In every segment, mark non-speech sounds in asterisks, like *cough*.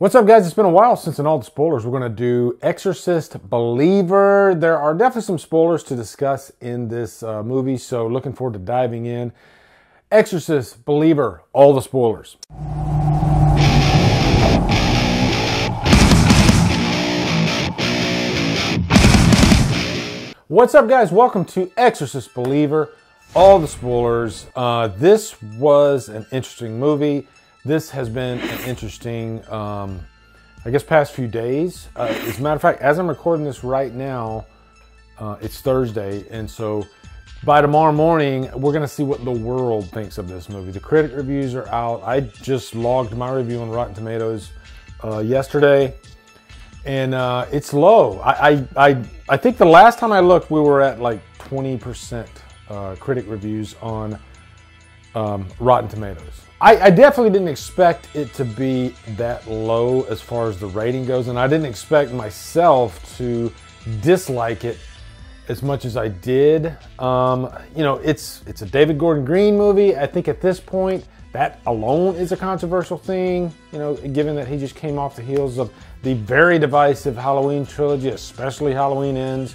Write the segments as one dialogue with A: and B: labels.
A: What's up guys? It's been a while since in all the spoilers. We're going to do Exorcist Believer. There are definitely some spoilers to discuss in this uh, movie, so looking forward to diving in. Exorcist Believer, all the spoilers. What's up guys? Welcome to Exorcist Believer, all the spoilers. Uh, this was an interesting movie this has been an interesting, um, I guess, past few days. Uh, as a matter of fact, as I'm recording this right now, uh, it's Thursday, and so by tomorrow morning, we're gonna see what the world thinks of this movie. The critic reviews are out. I just logged my review on Rotten Tomatoes uh, yesterday, and uh, it's low. I, I, I I think the last time I looked, we were at like 20% uh, critic reviews on um, Rotten Tomatoes. I, I, definitely didn't expect it to be that low as far as the rating goes, and I didn't expect myself to dislike it as much as I did. Um, you know, it's it's a David Gordon Green movie. I think at this point, that alone is a controversial thing. You know, given that he just came off the heels of the very divisive Halloween trilogy, especially Halloween Ends.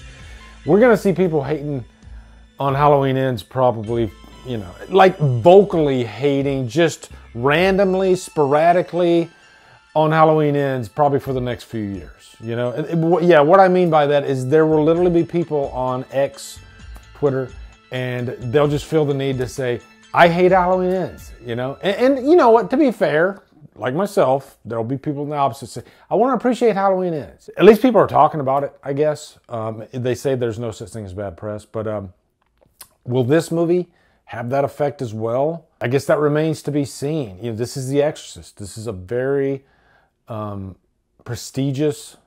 A: We're gonna see people hating on Halloween Ends probably you know, like vocally hating just randomly, sporadically on Halloween ends probably for the next few years. You know, it, it, yeah, what I mean by that is there will literally be people on X, Twitter, and they'll just feel the need to say, I hate Halloween ends, you know? And, and you know what, to be fair, like myself, there'll be people in the opposite say, I want to appreciate Halloween ends. At least people are talking about it, I guess. Um, they say there's no such thing as bad press, but um, will this movie have that effect as well? I guess that remains to be seen. You know, this is The Exorcist. This is a very um, prestigious,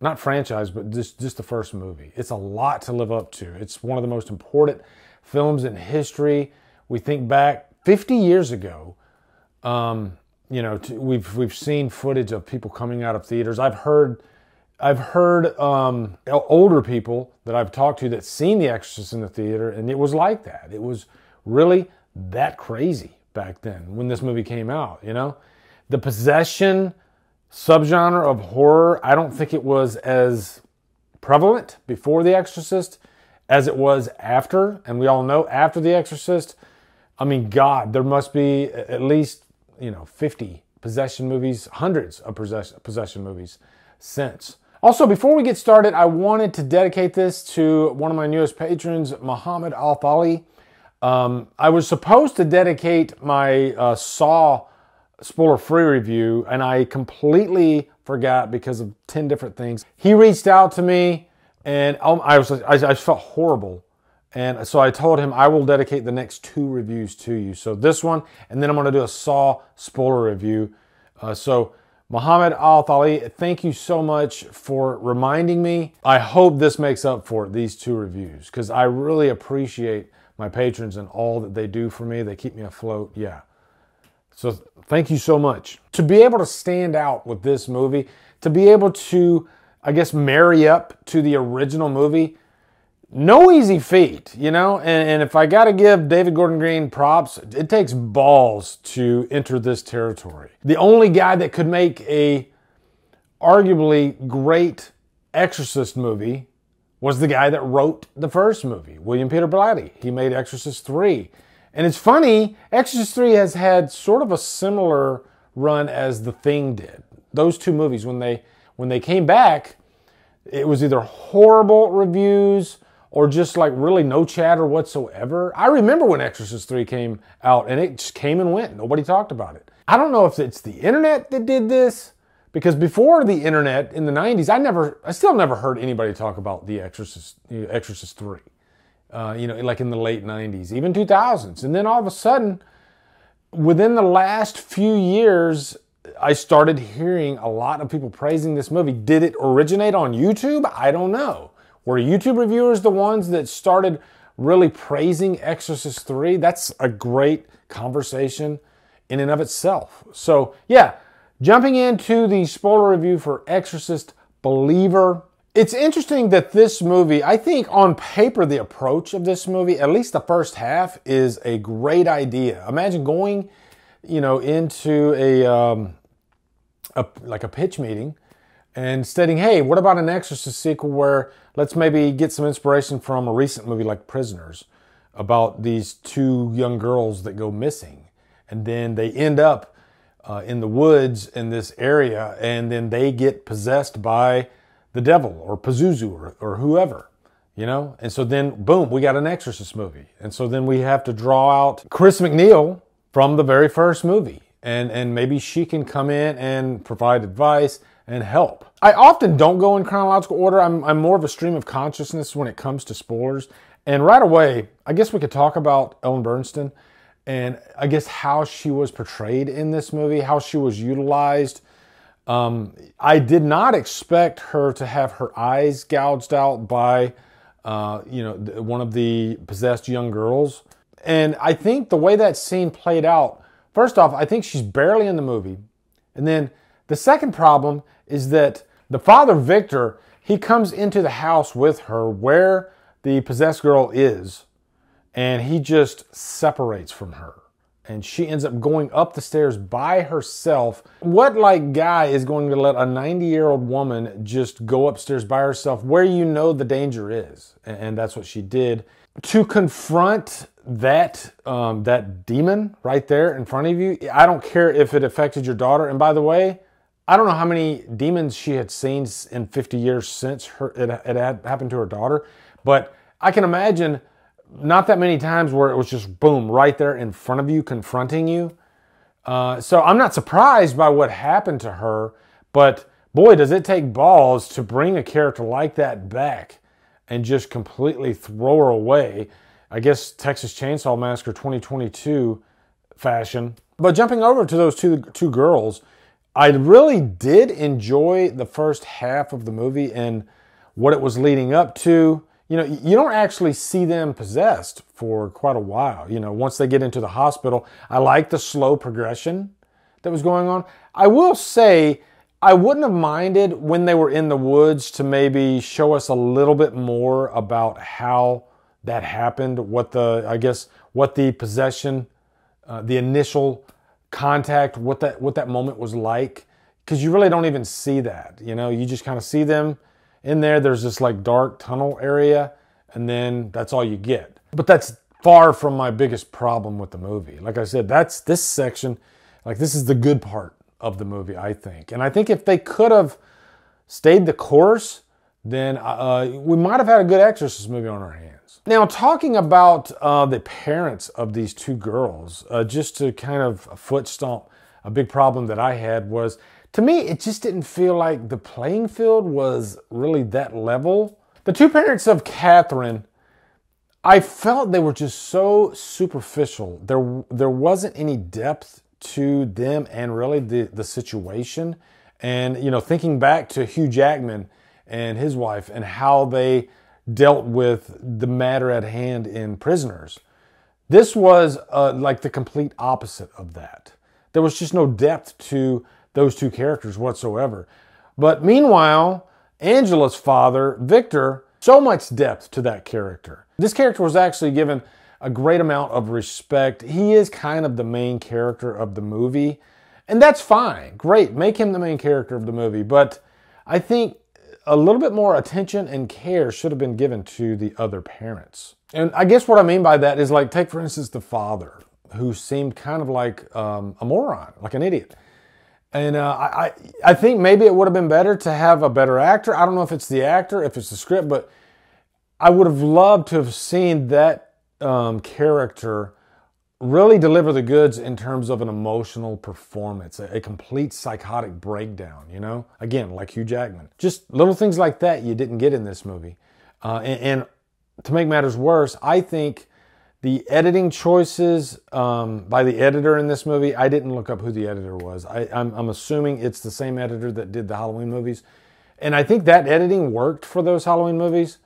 A: not franchise, but just, just the first movie. It's a lot to live up to. It's one of the most important films in history. We think back 50 years ago, um, you know, we've, we've seen footage of people coming out of theaters. I've heard I've heard um, older people that I've talked to that seen The Exorcist in the theater, and it was like that. It was really that crazy back then when this movie came out, you know? The possession subgenre of horror, I don't think it was as prevalent before The Exorcist as it was after. And we all know after The Exorcist, I mean, God, there must be at least, you know, 50 possession movies, hundreds of possession, possession movies since. Also, before we get started, I wanted to dedicate this to one of my newest patrons, Muhammad Al Thali. Um, I was supposed to dedicate my uh, Saw spoiler free review, and I completely forgot because of 10 different things. He reached out to me, and um, I, was, I, I felt horrible. And so I told him I will dedicate the next two reviews to you. So this one, and then I'm going to do a Saw spoiler review. Uh, so Muhammad Al Thali, thank you so much for reminding me. I hope this makes up for these two reviews because I really appreciate my patrons and all that they do for me. They keep me afloat. Yeah. So thank you so much. To be able to stand out with this movie, to be able to, I guess, marry up to the original movie, no easy feat, you know? And, and if I got to give David Gordon Green props, it takes balls to enter this territory. The only guy that could make a arguably great Exorcist movie was the guy that wrote the first movie, William Peter Blatty. He made Exorcist 3. And it's funny, Exorcist 3 has had sort of a similar run as The Thing did. Those two movies when they when they came back, it was either horrible reviews or just like really no chatter whatsoever. I remember when Exorcist 3 came out and it just came and went. Nobody talked about it. I don't know if it's the internet that did this because before the internet in the 90s i never i still never heard anybody talk about the exorcist exorcist 3 uh, you know like in the late 90s even 2000s and then all of a sudden within the last few years i started hearing a lot of people praising this movie did it originate on youtube i don't know were youtube reviewers the ones that started really praising exorcist 3 that's a great conversation in and of itself so yeah Jumping into the spoiler review for Exorcist Believer. It's interesting that this movie, I think on paper, the approach of this movie, at least the first half, is a great idea. Imagine going, you know, into a, um, a like a pitch meeting and stating, hey, what about an Exorcist sequel where let's maybe get some inspiration from a recent movie like Prisoners about these two young girls that go missing. And then they end up uh, in the woods in this area, and then they get possessed by the devil or Pazuzu or, or whoever, you know? And so then, boom, we got an Exorcist movie. And so then we have to draw out Chris McNeil from the very first movie. And, and maybe she can come in and provide advice and help. I often don't go in chronological order. I'm, I'm more of a stream of consciousness when it comes to spoilers. And right away, I guess we could talk about Ellen Bernstein and I guess how she was portrayed in this movie, how she was utilized. Um, I did not expect her to have her eyes gouged out by, uh, you know, one of the possessed young girls. And I think the way that scene played out, first off, I think she's barely in the movie. And then the second problem is that the father, Victor, he comes into the house with her where the possessed girl is and he just separates from her. And she ends up going up the stairs by herself. What, like, guy is going to let a 90 year old woman just go upstairs by herself where you know the danger is? And that's what she did. To confront that um, that demon right there in front of you. I don't care if it affected your daughter. And by the way, I don't know how many demons she had seen in 50 years since her, it, it had happened to her daughter, but I can imagine not that many times where it was just boom right there in front of you, confronting you. Uh, so I'm not surprised by what happened to her, but boy, does it take balls to bring a character like that back and just completely throw her away. I guess Texas Chainsaw Massacre 2022 fashion. But jumping over to those two two girls, I really did enjoy the first half of the movie and what it was leading up to you know, you don't actually see them possessed for quite a while. You know, once they get into the hospital, I like the slow progression that was going on. I will say, I wouldn't have minded when they were in the woods to maybe show us a little bit more about how that happened, what the, I guess, what the possession, uh, the initial contact, what that, what that moment was like. Cause you really don't even see that, you know, you just kind of see them in there, there's this like dark tunnel area, and then that's all you get. But that's far from my biggest problem with the movie. Like I said, that's this section, like this is the good part of the movie, I think. And I think if they could have stayed the course, then uh, uh we might have had a good Exorcist movie on our hands. Now, talking about uh, the parents of these two girls, uh, just to kind of foot stomp, a big problem that I had was to me, it just didn't feel like the playing field was really that level. The two parents of Catherine, I felt they were just so superficial. There, there wasn't any depth to them and really the, the situation. And, you know, thinking back to Hugh Jackman and his wife and how they dealt with the matter at hand in Prisoners, this was uh, like the complete opposite of that. There was just no depth to those two characters whatsoever. But meanwhile, Angela's father, Victor, so much depth to that character. This character was actually given a great amount of respect. He is kind of the main character of the movie, and that's fine. Great, make him the main character of the movie. But I think a little bit more attention and care should have been given to the other parents. And I guess what I mean by that is like, take for instance the father, who seemed kind of like um, a moron, like an idiot. And uh, I, I think maybe it would have been better to have a better actor. I don't know if it's the actor, if it's the script, but I would have loved to have seen that um, character really deliver the goods in terms of an emotional performance, a, a, complete psychotic breakdown, you know? Again, like Hugh Jackman. Just little things like that you didn't get in this movie. Uh, and, and to make matters worse, I think the editing choices um, by the editor in this movie, I didn't look up who the editor was. I, am assuming it's the same editor that did the Halloween movies. And I think that editing worked for those Halloween movies.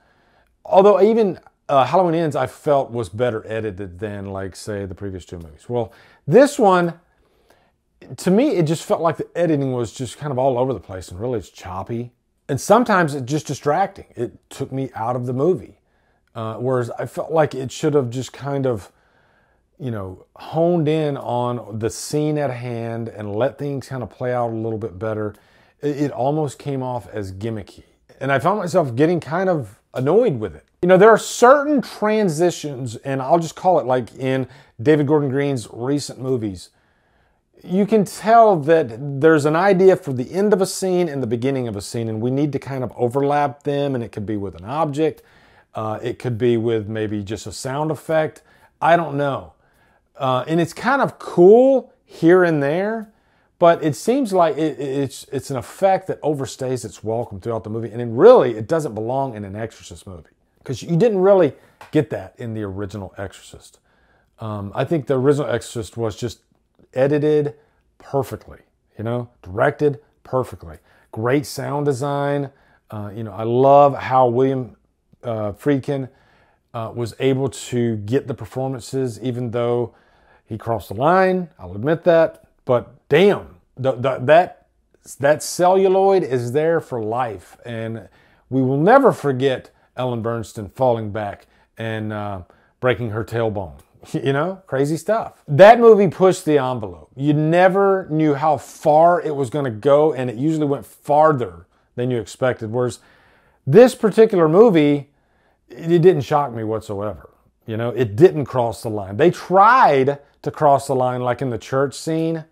A: Although, even uh, Halloween Ends, I felt was better edited than, like, say, the previous two movies. Well, this one, to me, it just felt like the editing was just kind of all over the place and really it's choppy. And sometimes it's just distracting. It took me out of the movie. Uh, whereas I felt like it should have just kind of, you know, honed in on the scene at hand and let things kind of play out a little bit better. It, it almost came off as gimmicky. And I found myself getting kind of annoyed with it. You know, there are certain transitions, and I'll just call it like in David Gordon Green's recent movies. You can tell that there's an idea for the end of a scene and the beginning of a scene, and we need to kind of overlap them, and it could be with an object uh, it could be with maybe just a sound effect. I don't know. Uh, and it's kind of cool here and there, but it seems like it, it's it's an effect that overstays its welcome throughout the movie, and it really it doesn't belong in an Exorcist movie because you didn't really get that in the original Exorcist. Um, I think the original Exorcist was just edited perfectly, you know, directed perfectly, great sound design. Uh, you know, I love how William uh, Friedkin uh, was able to get the performances, even though he crossed the line. I'll admit that. But damn, the, the, that that celluloid is there for life, and we will never forget Ellen Bernstein falling back and uh, breaking her tailbone. *laughs* You know, crazy stuff. That movie pushed the envelope. You never knew how far it was going to go, and it usually went farther than you expected. Whereas this particular movie it didn't shock me whatsoever. You know, it didn't cross the line. They tried to cross the line, like in the church scene,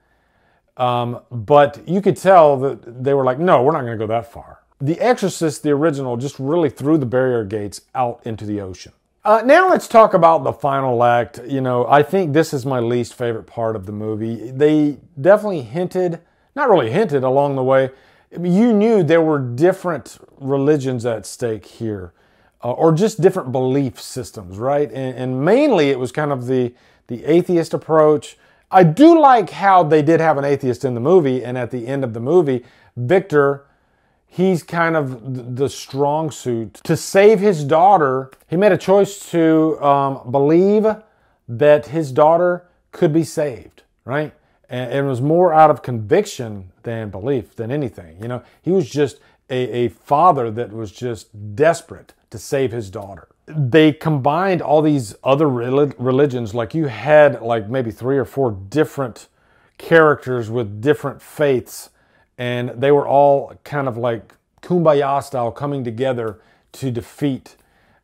A: um, but you could tell that they were like, no, we're not going to go that far. The Exorcist, the original, just really threw the barrier gates out into the ocean. Uh, now let's talk about the final act. You know, I think this is my least favorite part of the movie. They definitely hinted, not really hinted along the way, you knew there were different religions at stake here uh, or just different belief systems, right? And, and, mainly it was kind of the, the atheist approach. I do like how they did have an atheist in the movie, and at the end of the movie, Victor, he's kind of the strong suit. To save his daughter, he made a choice to um, believe that his daughter could be saved, right? and, was more out of conviction than belief than anything. You know, he was just a, a father that was just desperate to save his daughter. They combined all these other religions, like you had like maybe three or four different characters with different faiths, and they were all kind of like kumbaya style coming together to defeat.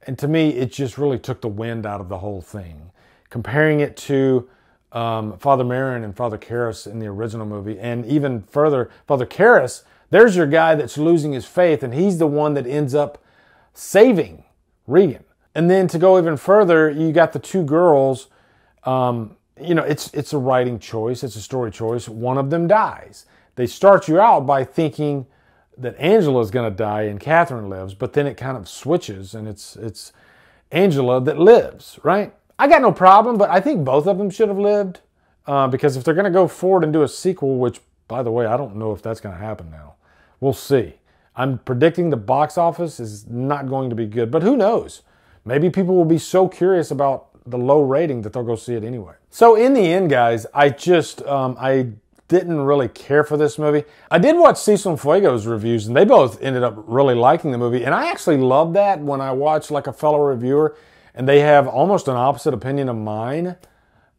A: And to me, it just really took the wind out of the whole thing. Comparing it to um, Father Marin and Father Karras in the original movie, and even further, Father Karras there's your guy that's losing his faith, and he's the one that ends up saving Regan. And then to go even further, you got the two girls. Um, you know, it's it's a writing choice, it's a story choice. One of them dies. They start you out by thinking that Angela is going to die and Catherine lives, but then it kind of switches, and it's it's Angela that lives, right? I got no problem, but I think both of them should have lived uh, because if they're going to go forward and do a sequel, which by the way, I don't know if that's going to happen now. We'll see. I'm predicting the box office is not going to be good, but who knows? Maybe people will be so curious about the low rating that they'll go see it anyway. So in the end, guys, I just um, I didn't really care for this movie. I did watch Cecil Fuego's reviews, and they both ended up really liking the movie. And I actually love that when I watch like a fellow reviewer, and they have almost an opposite opinion of mine,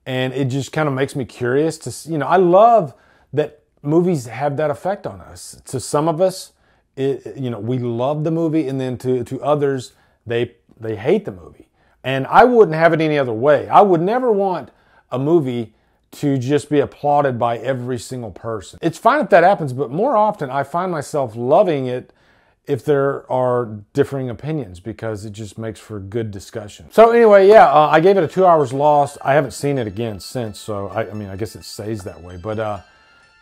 A: and it just kind of makes me curious to you know I love that movies have that effect on us. To some of us, it, you know, we love the movie, and then to, to others, they they hate the movie. And I wouldn't have it any other way. I would never want a movie to just be applauded by every single person. It's fine if that happens, but more often I find myself loving it if there are differing opinions because it just makes for good discussion. So anyway, yeah, uh, I gave it a two hours lost. I haven't seen it again since, so I, I mean, I guess it stays that way. But uh,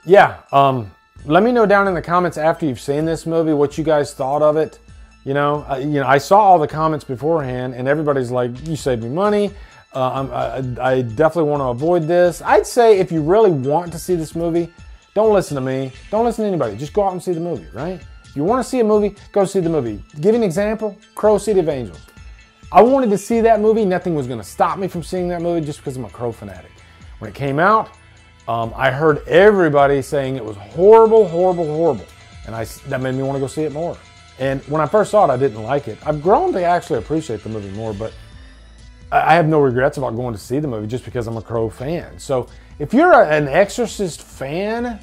A: yeah, um, let me know down in the comments after you've seen this movie what you guys thought of it. You know, I, you know, I saw all the comments beforehand, and everybody's like, "You saved me money." Uh, I, I definitely want to avoid this. I'd say if you really want to see this movie, don't listen to me. Don't listen to anybody. Just go out and see the movie, right? If you want to see a movie, go see the movie. Give an example, Crow City of Angels. I wanted to see that movie. Nothing was going to stop me from seeing that movie just because I'm a Crow fanatic. When it came out, um, I heard everybody saying it was horrible, horrible, horrible. And I, that made me want to go see it more. And when I first saw it, I didn't like it. I've grown to actually appreciate the movie more, but I have no regrets about going to see the movie just because I'm a Crow fan. So if you're a, an Exorcist fan,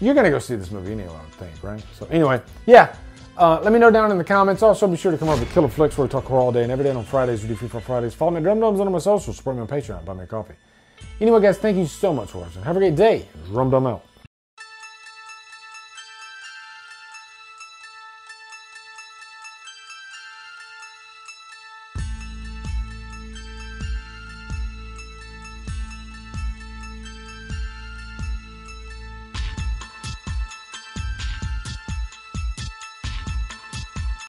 A: you're going to go see this movie anyway, I would think, right? So anyway, yeah. Uh, let me know down in the comments. Also, be sure to come over to Killer Flicks where we talk horror all day and every day on Fridays. We do Free for Fridays. Follow me on Drum Drums on my social. Support me on Patreon. Buy me a coffee. Anyway, guys, thank you so much for watching. Have a great day. Dum out.